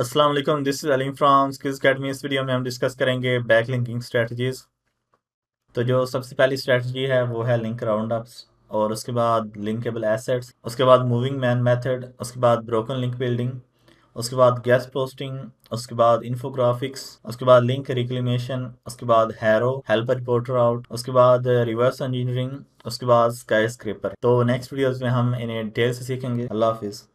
अस्सलाम वालेकुम this is Aleem from Skills Academy इस वीडियो में हम डिस्कस करेंगे बैक लिंकिंग स्ट्रेटजीज तो जो सबसे पहली स्ट्रेटजी है वो है लिंक राउंड अप्स और उसके बाद लिंकेबल एसेट्स उसके बाद मूविंग मैन मेथड उसके बाद ब्रोकन लिंक बिल्डिंग उसके बाद गैस पोस्टिंग उसके बाद इन्फोग्राफिक्स उसके बाद लिंक रिक्लेमेशन उसके बाद हैरो हेल्पर रिपोर्टर आउट उसके बाद रिवर्स इंजीनियरिंग उसके बाद स्काई स्क्रेपर तो नेक्स्ट वीडियोज में हम इन्हें डिटेल से सीखेंगे अल्लाह हाफिज़